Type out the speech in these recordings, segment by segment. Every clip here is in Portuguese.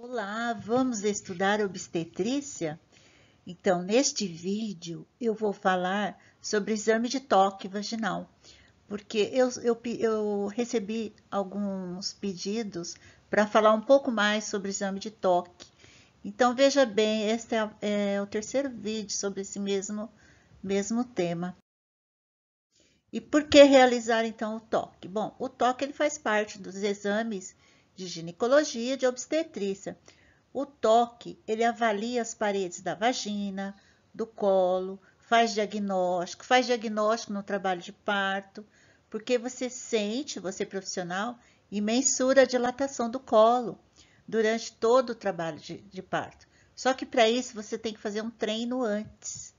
Olá, vamos estudar obstetrícia? Então, neste vídeo eu vou falar sobre exame de toque vaginal, porque eu, eu, eu recebi alguns pedidos para falar um pouco mais sobre exame de toque. Então, veja bem, este é, é o terceiro vídeo sobre esse mesmo, mesmo tema. E por que realizar então o toque? Bom, o toque ele faz parte dos exames de ginecologia e de obstetrícia. O toque, ele avalia as paredes da vagina, do colo, faz diagnóstico, faz diagnóstico no trabalho de parto, porque você sente, você é profissional, e mensura a dilatação do colo durante todo o trabalho de, de parto. Só que para isso você tem que fazer um treino antes.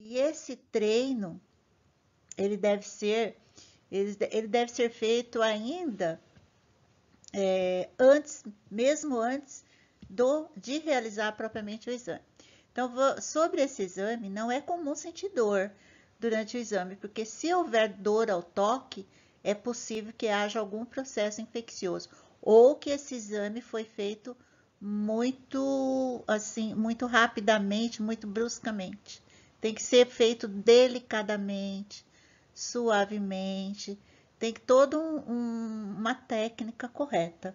E esse treino, ele deve ser, ele, ele deve ser feito ainda é, antes, mesmo antes do, de realizar propriamente o exame. Então, sobre esse exame, não é comum sentir dor durante o exame, porque se houver dor ao toque, é possível que haja algum processo infeccioso ou que esse exame foi feito muito assim, muito rapidamente, muito bruscamente. Tem que ser feito delicadamente, suavemente, tem toda um, um, uma técnica correta.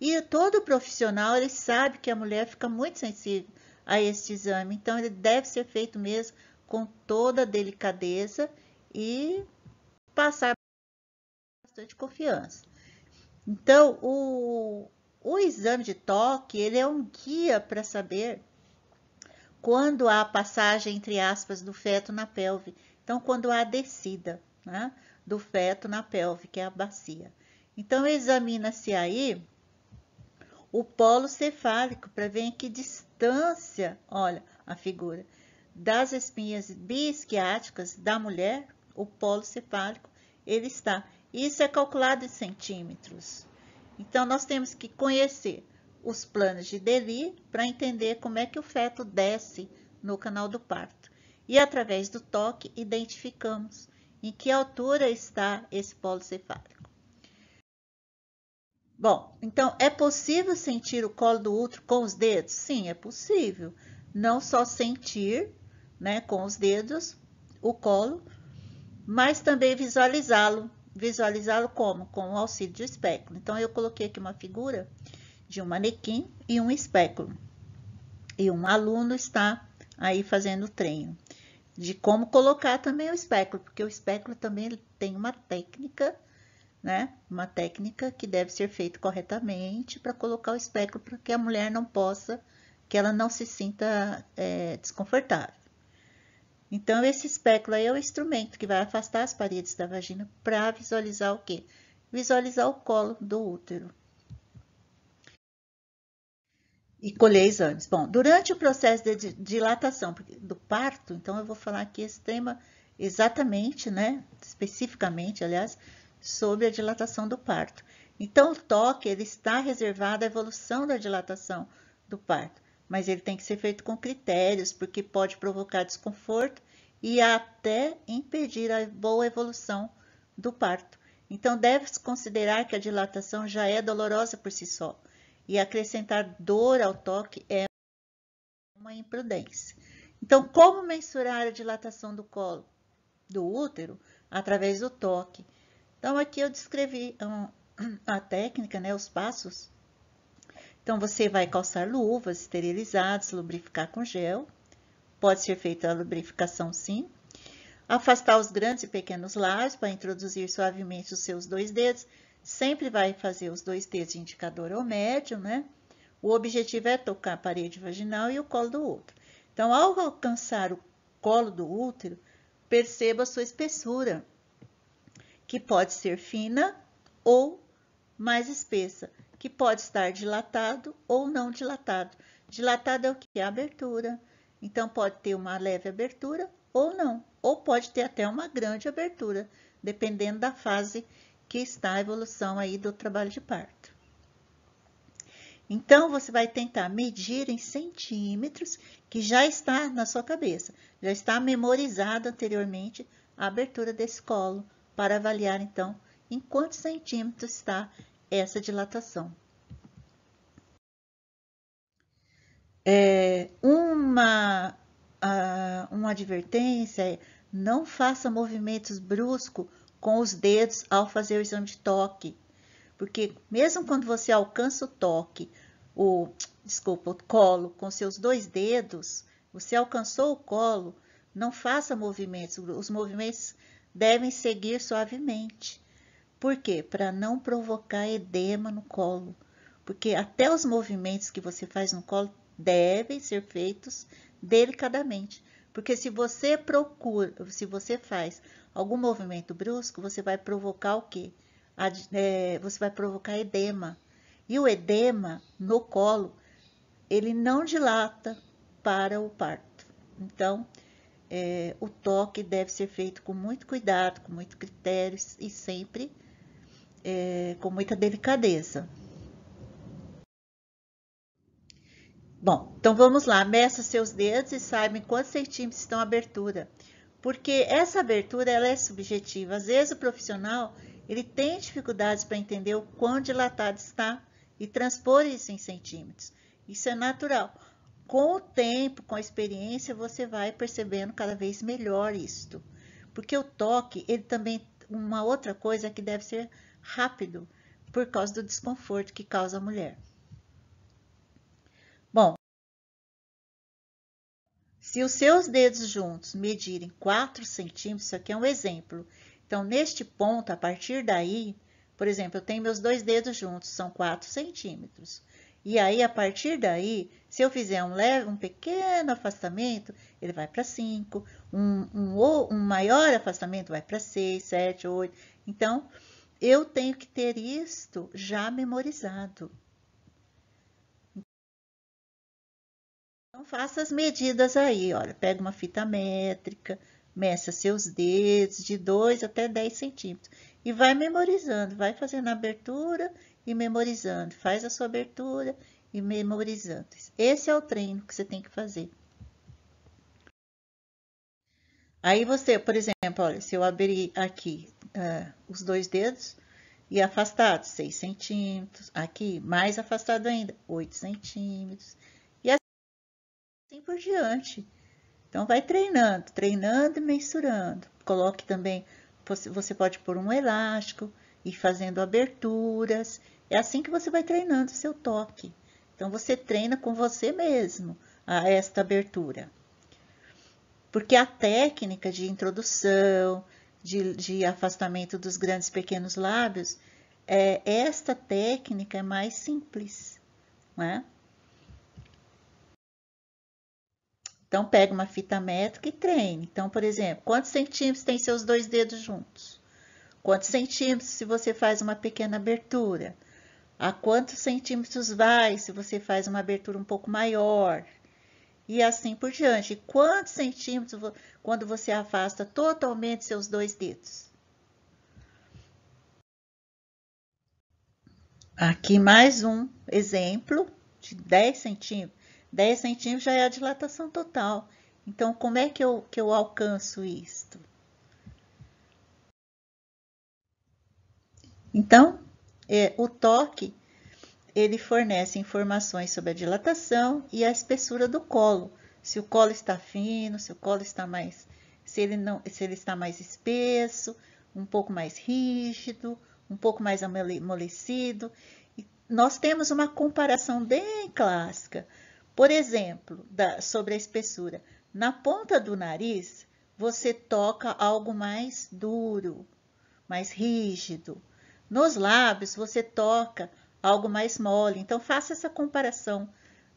E todo profissional ele sabe que a mulher fica muito sensível a este exame, então ele deve ser feito mesmo com toda a delicadeza e passar bastante confiança. Então, o, o exame de toque ele é um guia para saber quando há passagem, entre aspas, do feto na pelve. Então, quando há descida. Né? do feto na pelve, que é a bacia. Então, examina-se aí o polo cefálico para ver em que distância, olha a figura, das espinhas bisquiáticas da mulher, o polo cefálico, ele está. Isso é calculado em centímetros. Então, nós temos que conhecer os planos de Deli para entender como é que o feto desce no canal do parto. E através do toque, identificamos em que altura está esse polo cefálico? Bom, então é possível sentir o colo do útero com os dedos? Sim, é possível. Não só sentir, né, com os dedos o colo, mas também visualizá-lo. Visualizá-lo como? Com o auxílio de espéculo. Então eu coloquei aqui uma figura de um manequim e um espéculo. E um aluno está aí fazendo o treino de como colocar também o espéculo, porque o espéculo também tem uma técnica, né? Uma técnica que deve ser feita corretamente para colocar o espéculo para que a mulher não possa, que ela não se sinta é, desconfortável. Então, esse espéculo aí é o instrumento que vai afastar as paredes da vagina para visualizar o quê? Visualizar o colo do útero e colheis antes. Bom, durante o processo de dilatação do parto, então eu vou falar aqui esse tema exatamente, né, especificamente, aliás, sobre a dilatação do parto. Então, o toque ele está reservado à evolução da dilatação do parto, mas ele tem que ser feito com critérios, porque pode provocar desconforto e até impedir a boa evolução do parto. Então, deve-se considerar que a dilatação já é dolorosa por si só e acrescentar dor ao toque é uma imprudência. Então, como mensurar a dilatação do colo do útero através do toque? Então, aqui eu descrevi hum, a técnica, né, os passos. Então, você vai calçar luvas esterilizadas, lubrificar com gel. Pode ser feita a lubrificação, sim. Afastar os grandes e pequenos lares para introduzir suavemente os seus dois dedos sempre vai fazer os dois dedos de indicador ou médio, né? O objetivo é tocar a parede vaginal e o colo do útero. Então, ao alcançar o colo do útero, perceba a sua espessura, que pode ser fina ou mais espessa, que pode estar dilatado ou não dilatado. Dilatado é o que? A abertura. Então, pode ter uma leve abertura ou não, ou pode ter até uma grande abertura, dependendo da fase que está a evolução aí do trabalho de parto. Então, você vai tentar medir em centímetros, que já está na sua cabeça, já está memorizado anteriormente a abertura desse colo, para avaliar, então, em quantos centímetros está essa dilatação. É, uma, ah, uma advertência é, não faça movimentos bruscos com os dedos ao fazer o exame de toque. Porque mesmo quando você alcança o toque, o desculpa, o colo com seus dois dedos, você alcançou o colo, não faça movimentos, os movimentos devem seguir suavemente. Por quê? Para não provocar edema no colo. Porque até os movimentos que você faz no colo devem ser feitos delicadamente. Porque se você procura, se você faz algum movimento brusco, você vai provocar o quê? É, você vai provocar edema. E o edema no colo, ele não dilata para o parto. Então, é, o toque deve ser feito com muito cuidado, com muito critério e sempre é, com muita delicadeza. Então vamos lá, meça seus dedos e saiba em quantos centímetros estão a abertura. Porque essa abertura ela é subjetiva. Às vezes o profissional ele tem dificuldades para entender o quão dilatado está e transpor isso em centímetros. Isso é natural. Com o tempo, com a experiência, você vai percebendo cada vez melhor isto. Porque o toque, ele também uma outra coisa é que deve ser rápido por causa do desconforto que causa a mulher. Se os seus dedos juntos medirem 4 centímetros, isso aqui é um exemplo. Então, neste ponto, a partir daí, por exemplo, eu tenho meus dois dedos juntos, são 4 centímetros. E aí, a partir daí, se eu fizer um leve, um pequeno afastamento, ele vai para 5. Um, um, um maior afastamento vai para 6, 7, 8. Então, eu tenho que ter isto já memorizado. Então, faça as medidas aí, olha, pega uma fita métrica, meça seus dedos de 2 até 10 centímetros e vai memorizando, vai fazendo a abertura e memorizando, faz a sua abertura e memorizando. Esse é o treino que você tem que fazer. Aí você, por exemplo, olha, se eu abrir aqui uh, os dois dedos e afastado 6 centímetros, aqui mais afastado ainda, 8 centímetros, por diante. Então, vai treinando, treinando e mensurando. Coloque também, você pode pôr um elástico e fazendo aberturas. É assim que você vai treinando o seu toque. Então, você treina com você mesmo a esta abertura. Porque a técnica de introdução, de, de afastamento dos grandes pequenos lábios, é, esta técnica é mais simples, não é? Então, pega uma fita métrica e treine. Então, por exemplo, quantos centímetros tem seus dois dedos juntos? Quantos centímetros se você faz uma pequena abertura? A quantos centímetros vai se você faz uma abertura um pouco maior? E assim por diante. E quantos centímetros quando você afasta totalmente seus dois dedos? Aqui mais um exemplo de 10 centímetros. 10 centímetros já é a dilatação total. Então, como é que eu, que eu alcanço isto? Então, é, o toque, ele fornece informações sobre a dilatação e a espessura do colo. Se o colo está fino, se o colo está mais, se ele, não, se ele está mais espesso, um pouco mais rígido, um pouco mais amolecido. Nós temos uma comparação bem clássica por exemplo, da, sobre a espessura, na ponta do nariz, você toca algo mais duro, mais rígido. Nos lábios, você toca algo mais mole. Então, faça essa comparação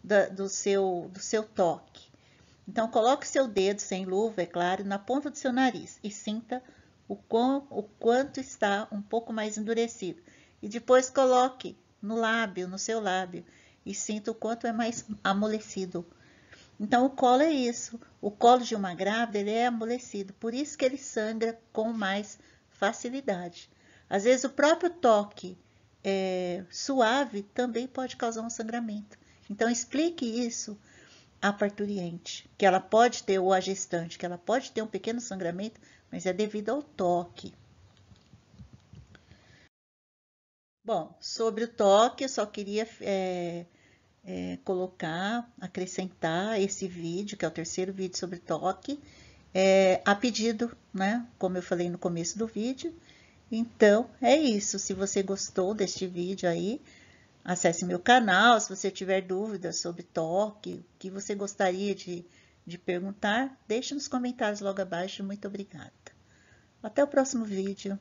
da, do, seu, do seu toque. Então, coloque seu dedo sem luva, é claro, na ponta do seu nariz e sinta o, quão, o quanto está um pouco mais endurecido. E depois coloque no lábio, no seu lábio, e sinto o quanto é mais amolecido. Então, o colo é isso. O colo de uma grávida ele é amolecido, por isso que ele sangra com mais facilidade. Às vezes, o próprio toque é, suave também pode causar um sangramento. Então, explique isso à parturiente, que ela pode ter, ou a gestante, que ela pode ter um pequeno sangramento, mas é devido ao toque. Bom, sobre o toque, eu só queria é, é, colocar, acrescentar esse vídeo, que é o terceiro vídeo sobre toque, é, a pedido, né? Como eu falei no começo do vídeo. Então, é isso. Se você gostou deste vídeo aí, acesse meu canal. Se você tiver dúvidas sobre toque, o que você gostaria de, de perguntar, deixe nos comentários logo abaixo. Muito obrigada. Até o próximo vídeo.